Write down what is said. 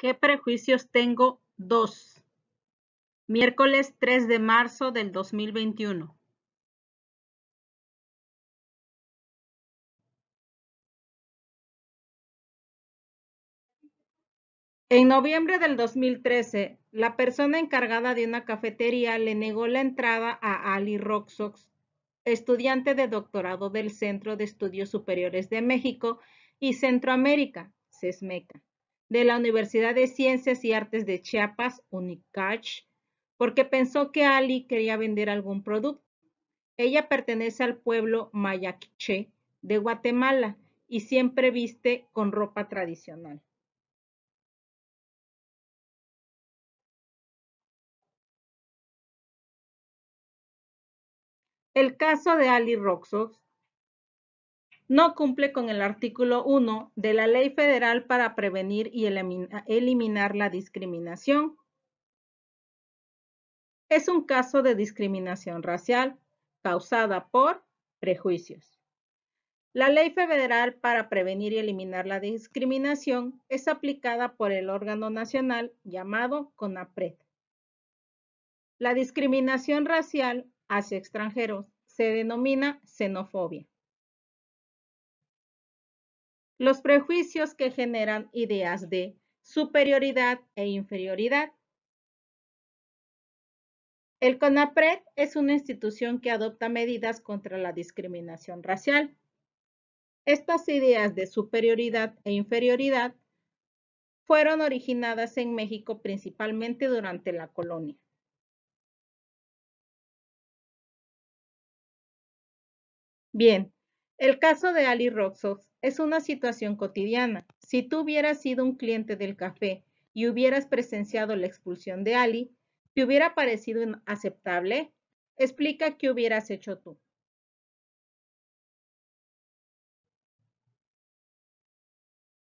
¿Qué prejuicios tengo? Dos. Miércoles 3 de marzo del 2021. En noviembre del 2013, la persona encargada de una cafetería le negó la entrada a Ali Roxox, estudiante de doctorado del Centro de Estudios Superiores de México y Centroamérica, CESMECA de la Universidad de Ciencias y Artes de Chiapas, UNICACH, porque pensó que Ali quería vender algún producto. Ella pertenece al pueblo mayaquiche de Guatemala y siempre viste con ropa tradicional. El caso de Ali Roxos no cumple con el artículo 1 de la Ley Federal para prevenir y eliminar la discriminación. Es un caso de discriminación racial causada por prejuicios. La Ley Federal para prevenir y eliminar la discriminación es aplicada por el órgano nacional llamado CONAPRED. La discriminación racial hacia extranjeros se denomina xenofobia los prejuicios que generan ideas de superioridad e inferioridad. El CONAPRED es una institución que adopta medidas contra la discriminación racial. Estas ideas de superioridad e inferioridad fueron originadas en México principalmente durante la colonia. Bien, el caso de Ali Roxos es una situación cotidiana. Si tú hubieras sido un cliente del café y hubieras presenciado la expulsión de Ali, ¿te hubiera parecido aceptable? Explica qué hubieras hecho tú.